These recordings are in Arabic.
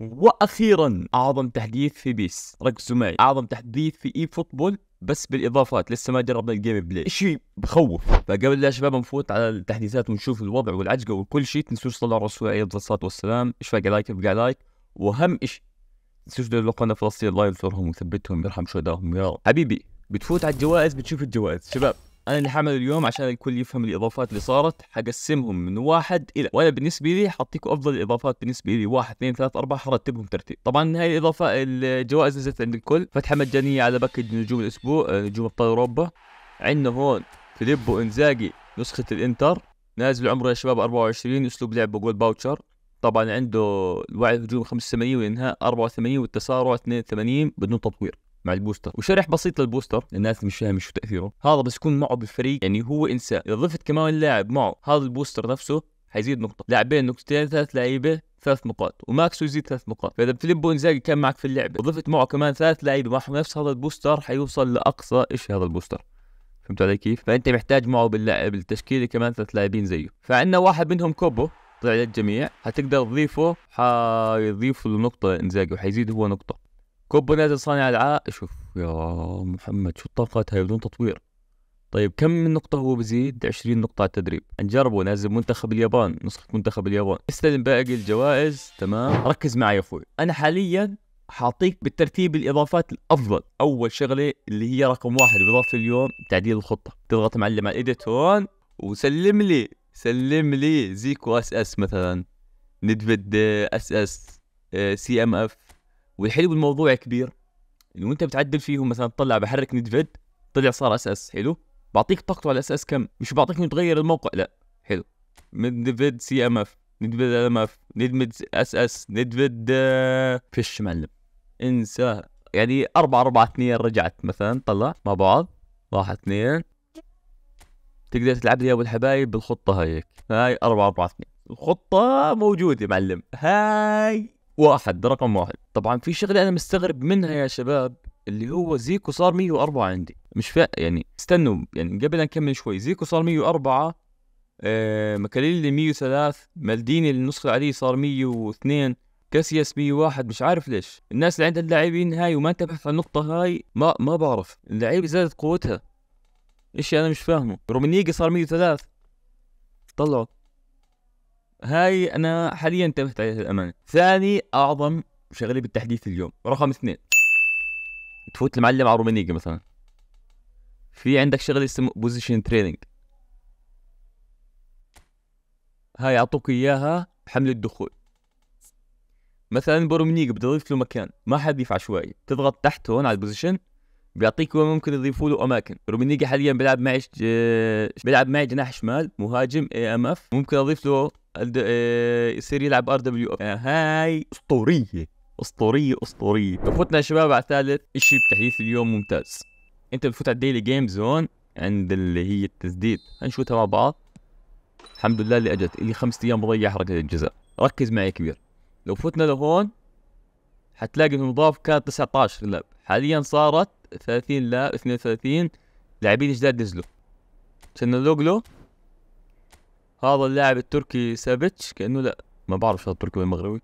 واخيرا اعظم تحديث في بيس ركزوا معي اعظم تحديث في اي فوتبول بس بالاضافات لسه ما جربنا الجيم بلاي شيء بخوف فقبل لا شباب نفوت على التحديثات ونشوف الوضع والعجقه وكل شيء تنسوش تطلعوا الرسول عليه الصلاه والسلام ايش فاق لايك ابقى لايك واهم شيء تنسوش تدعوا لقنا فلسطين الله ينصرهم ويثبتهم ويرحم شهدائهم يا رب حبيبي بتفوت على الجوائز بتشوف الجوائز شباب انا اللي حعمله اليوم عشان الكل يفهم الاضافات اللي صارت حقسمهم من واحد الى وانا بالنسبه لي حطيكم افضل الاضافات بالنسبه لي واحد اثنين ثلاث اربعه حرتبهم ترتيب طبعا هاي الاضافه الجوائز نزلت عند الكل فتحه مجانيه على باكج نجوم الاسبوع آه، نجوم ابطال اوروبا عندنا هون فيليبو انزاجي نسخه الانتر نازل عمره يا شباب 24 اسلوب لعبه جول باوتشر طبعا عنده الوعي الهجوم 85 والانهاء 84 والتسارع 82 بدون تطوير مع البوستر وشرح بسيط للبوستر للناس مش فاهم شو تاثيره هذا بس يكون معه بالفريق يعني هو انسان اذا ضفت كمان لاعب معه هذا البوستر نفسه حيزيد نقطه لاعبين نقطتين ثلاث لعيبه ثلاث نقاط وماكسو يزيد ثلاث نقاط فاذا فيليبو انزاجي كان معك في اللعبه وضفت معه كمان ثلاث لعيبه معهم نفس هذا البوستر حيوصل لاقصى شيء هذا البوستر فهمت علي كيف؟ فانت محتاج معه باللاعب التشكيله كمان ثلاث لاعبين زيه، فعندنا واحد منهم كوبو طلع للجميع حتقدر تضيفه حيضيف له نقطه انزاجي وحيزيد هو نقطه كوبا نازل صانع العاب شوف يا محمد شو هاي بدون تطوير طيب كم من نقطة هو بزيد؟ 20 نقطة على التدريب، نجربه نازل منتخب اليابان، نسخة منتخب اليابان، استلم باقي الجوائز، تمام؟ ركز معي يا اخوي، أنا حاليا حاعطيك بالترتيب الاضافات الافضل اول شغله اللي هي رقم واحد باضافه اليوم تعديل الخطه تضغط معلم على الايديت هون وسلم لي سلم لي زيكو اس اس مثلا ندفد اس اس آه، سي ام اف والحلو بالموضوع كبير انه انت بتعدل فيهم مثلا تطلع بحرك ندفد طلع صار اس اس حلو بعطيك طاقته على اس اس كم مش بعطيك انه تغير الموقع لا حلو ندفد سي ام اف ندفد ام اف نيدفيد اس اس ندفد آه، فش معلم انسى يعني أربعة أربعة اثنين رجعت مثلا طلع مع بعض واحد اثنين تقدر تلعب لي يا ابو الحبايب بالخطة هيك هاي أربعة أربعة اثنين الخطة موجودة معلم هاي واحد رقم واحد طبعا في شغله انا مستغرب منها يا شباب اللي هو زيكو صار 104 عندي مش فا يعني استنوا يعني قبل نكمل شوي زيكو صار 104 آه مكاليلي 103 مالديني النسخه العاديه صار 102 كاسياس 101 مش عارف ليش الناس اللي عندها اللاعبين هاي وما تبحث عن النقطه هاي ما ما بعرف اللعيبه زادت قوتها ايش انا مش فاهمه رومينيجي صار 103 طلعوا هاي انا حاليا انتبهت عليها للامانه ثاني اعظم شغله بالتحديث اليوم رقم اثنين تفوت المعلم على رومانيجا مثلا في عندك شغله اسمها بوزيشن تريننج هاي اعطوك اياها حمل الدخول مثلا برومنيج بدي اضيف له مكان ما حضيف عشوائي تضغط تحت هون على البوزيشن بيعطيك وين ممكن يضيفوا له اماكن رومنيجي حاليا بيلعب معي ج... آه، بيلعب معي جناح شمال مهاجم اي ام اف ممكن اضيف له يصير آه، يلعب ار دبليو اف آه، هاي اسطوريه اسطوريه اسطوريه ففوتنا يا شباب على ثالث شيء بتحديث اليوم ممتاز انت بتفوت على الديلي جيم زون عند اللي هي التسديد هنشوتها مع بعض الحمد لله اللي اجت اللي خمس ايام بضيع حركه الجزاء ركز معي كبير لو فتنا لهون حتلاقي انه المضاف كان 19 لاعب حاليا صارت 30 لاعب 32 لاعبين جداد نزلوا سنلوجلو هذا اللاعب التركي سافيتش كانه لا ما بعرف هذا التركي ولا المغربي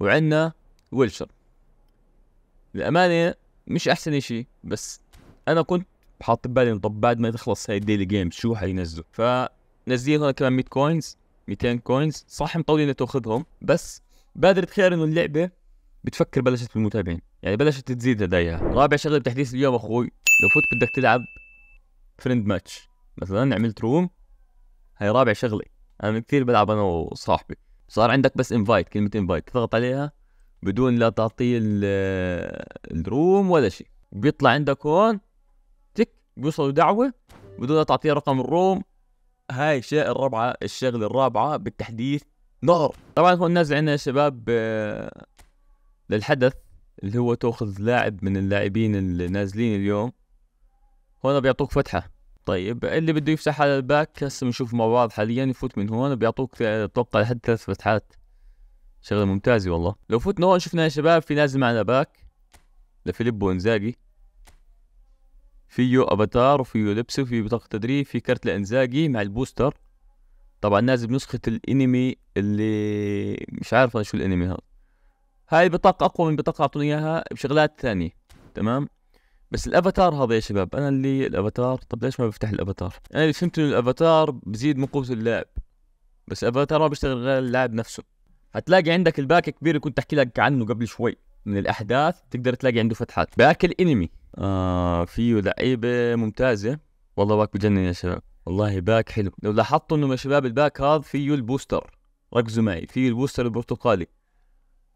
وعندنا ويلشر للامانه مش احسن شيء بس انا كنت حاط ببالي طب بعد ما تخلص هاي الديلي جيم شو حينزلوا فنزلت انا كمان 100 كوينز 200 كوينز صح مطولين لتاخذهم بس بادر تخيل انه اللعبه بتفكر بلشت بالمتابعين يعني بلشت تزيد لديها رابع شغله بتحديث اليوم اخوي لو فوت بدك تلعب فريند ماتش مثلا عملت روم هاي رابع شغله انا كثير بلعب انا وصاحبي صار عندك بس انفايت كلمه انفايت تضغط عليها بدون لا تعطيه آه، الروم ولا شيء بيطلع عندك هون تك بيوصلوا دعوه بدون لا تعطيه رقم الروم هاي الشيء الرابعه الشغله الرابعه بالتحديث نار طبعا هون نازل عندنا يا شباب آه، للحدث اللي هو تاخذ لاعب من اللاعبين اللي نازلين اليوم هون بيعطوك فتحه طيب اللي بده يفتح على الباك هسه بنشوف مع بعض حاليا يفوت من هون بيعطوك اتوقع لحد ثلاث فتحات شغله ممتازه والله لو فتنا هون شفنا يا شباب في نازل معنا باك لفيليبو انزاجي فيه افاتار وفيه لبس وفيه بطاقه تدريب في كرت لانزاجي مع البوستر طبعا نازل بنسخه الانمي اللي مش عارف انا شو الانمي هذا هاي البطاقه اقوى من بطاقه اعطوني اياها بشغلات ثانيه تمام بس الافاتار هذا يا شباب انا اللي الافاتار طب ليش ما بفتح الافاتار انا اللي فهمت انه الافاتار بزيد من قوه اللاعب بس الافاتار ما بيشتغل غير اللاعب نفسه هتلاقي عندك الباك كبير كنت احكي لك عنه قبل شوي من الاحداث تقدر تلاقي عنده فتحات باك الانمي آه فيه لعيبه ممتازه والله باك بجنن يا شباب والله باك حلو لو لاحظتوا انه يا شباب الباك هذا فيه البوستر ركزوا معي فيه البوستر البرتقالي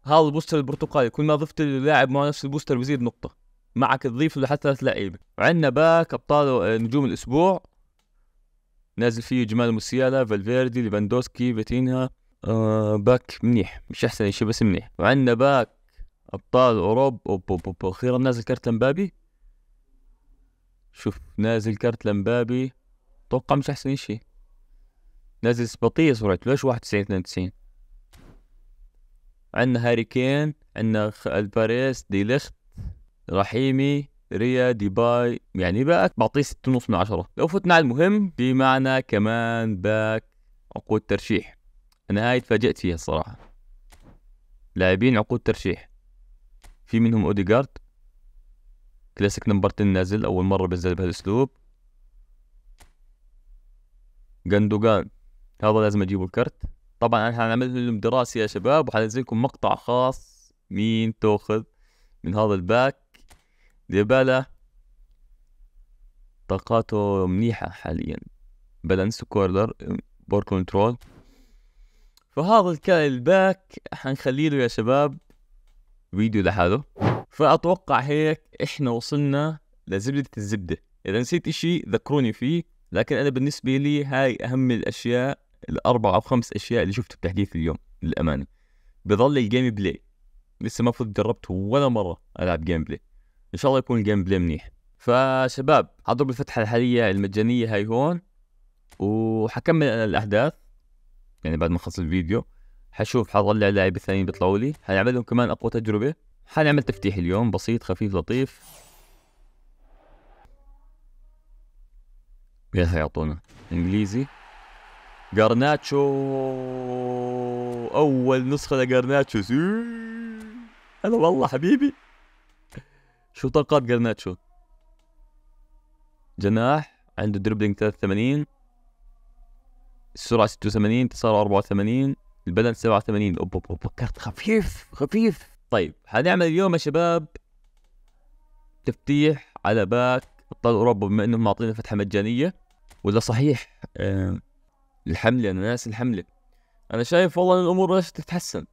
هذا البوستر البرتقالي كل ما ضفت اللاعب مع نفس البوستر بزيد نقطه معك تضيف له حتى ثلاث لعيبه وعندنا باك ابطال نجوم الاسبوع نازل فيه جمال موسيالا فالفيردي ليفاندوسكي فيتينها آه باك منيح مش احسن شيء بس منيح وعندنا باك ابطال اوروبا اخيرا نازل كرت لمبابي شوف نازل كرت لمبابي اتوقع مش احسن شيء نازل بطيء سرعته ليش 91 92 عندنا هاري كين عندنا الباريس دي ليخت رحيمي ريا ديباي يعني باك بعطيه ستة ونص من عشرة لو فتنا على المهم بمعنى كمان باك عقود ترشيح أنا هاي تفاجأت فيها الصراحة لاعبين عقود ترشيح في منهم اوديجارد كلاسيك نمبر 10 نازل أول مرة بنزل بهالأسلوب جندوجان هذا لازم أجيبه الكرت طبعا أنا هنعمل لهم دراسة يا شباب وحنزلكم مقطع خاص مين تأخذ من هذا الباك ديبالا طاقاته منيحة حاليا بالانس كوردر بور كنترول فهذا الباك حنخليه له يا شباب فيديو لحاله فأتوقع هيك إحنا وصلنا لزبدة الزبدة إذا نسيت إشي ذكروني فيه لكن أنا بالنسبة لي هاي أهم الأشياء الأربع أو خمس أشياء اللي شفت بتحديث اليوم للأمانة بظل الجيم بلاي لسه ما فوت جربت ولا مرة ألعب جيم بلاي ان شاء الله يكون الجيم بلاي منيح فشباب حضرب الفتحه الحاليه المجانيه هاي هون وحكمل انا الاحداث يعني بعد ما اخلص الفيديو حشوف حطلع لاعب الثانيين بيطلعوا لي حنعملهم كمان اقوى تجربه حنعمل تفتيح اليوم بسيط خفيف لطيف يا يعطونا انجليزي جارناتشو اول نسخه لجارناتشو إيه. هلا والله حبيبي شو طاقات جرناتشو جناح عنده دربلينج 83 السرعة 86 التسارع 84 البدن 87 اوب اوب اوب فكرت خفيف خفيف طيب حنعمل اليوم يا شباب تفتيح على باك ابطال اوروبا بما انهم معطينا فتحة مجانية ولا صحيح أه الحملة انا ناس الحملة انا شايف والله الامور بلشت تتحسن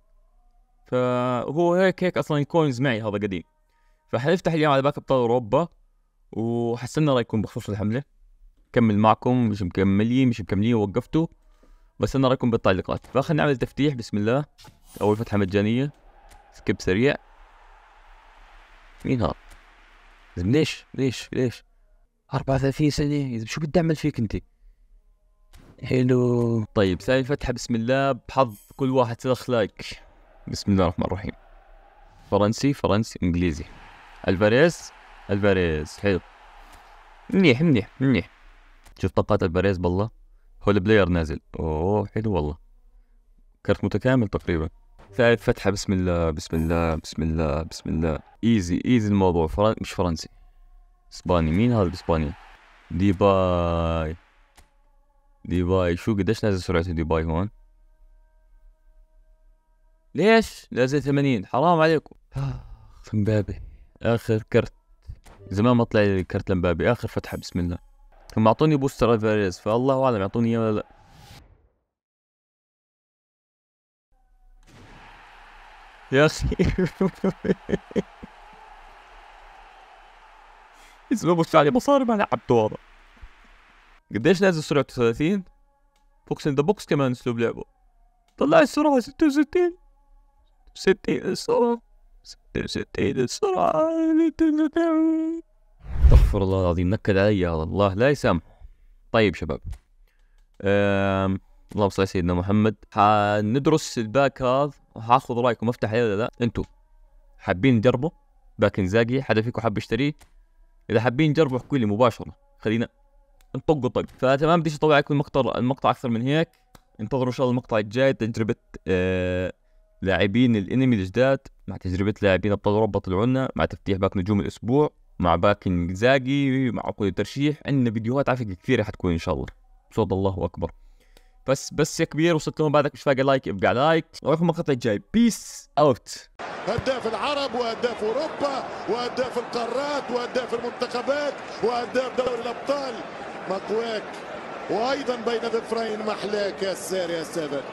فهو هيك هيك اصلا الكوينز معي هذا قديم راح نفتح اليوم على باك ابطال اوروبا وحسنا رايكم بخصوص الحمله كمل معكم مش مكملين مش مكملين وقفتوا بس انا رايكم بالتعليقات فخلينا نعمل تفتيح بسم الله اول فتحه مجانيه سكيب سريع مين هذا ليش ليش ليش 34 سنه شو بدي اعمل فيك انت حلو طيب ثاني فتحه بسم الله بحظ كل واحد سلخ لايك بسم الله الرحمن الرحيم فرنسي فرنسي انجليزي الفاريز الفاريز حلو منيح منيح منيح شوف طاقات الفاريز بالله هو البلاير نازل اوه حلو والله كارت متكامل تقريبا ثالث فتحة بسم الله بسم الله بسم الله بسم الله ايزي ايزي الموضوع فرن... مش فرنسي اسباني مين هذا الاسباني ديباي ديباي شو قديش نازل سرعة ديباي هون ليش نازل ثمانين حرام عليكم امبابي آه، اخر كرت زمان ما طلع لي كرت لمبابي اخر فتحه بسم الله هم اعطوني بوستر الفاريز فالله اعلم يعطوني اياه ولا لا يا اخي اسمه مش علي مصاري ما لعبته هذا قديش نازل سرعته 30 بوكس ان ذا بوكس كمان اسلوب لعبه طلع السرعه 66 60 السرعه 66 استغفر الله العظيم نكد علي الله لا يسامح طيب شباب أم... اللهم صل على سيدنا محمد حندرس الباك هذا وحاخذ رايكم افتح عليه ولا لا انتوا حابين نجربه باك انزاجي حدا فيكم حاب يشتريه اذا حابين نجربه احكوا لي مباشره خلينا نطق طق فتمام بديش اطلع عليكم المقطع المقطع اكثر من هيك انتظروا ان شاء الله المقطع الجاي تجربه أه لاعبين الانمي الجداد مع تجربه لاعبين ابطال اوروبا طلعوا مع تفتيح باك نجوم الاسبوع مع باقي زاقي مع عقود الترشيح عندنا فيديوهات عفكة كثيره حتكون ان شاء الله صوت الله اكبر بس بس يا كبير وصلت لهم بعدك مش فاقع لايك ابقى لايك وراكم المقطع الجاي بيس اوت هداف العرب وهداف اوروبا وهداف القارات وهداف المنتخبات وهداف دوري الابطال مقواك وايضا بين ظفرين محلاك يا السار يا سابق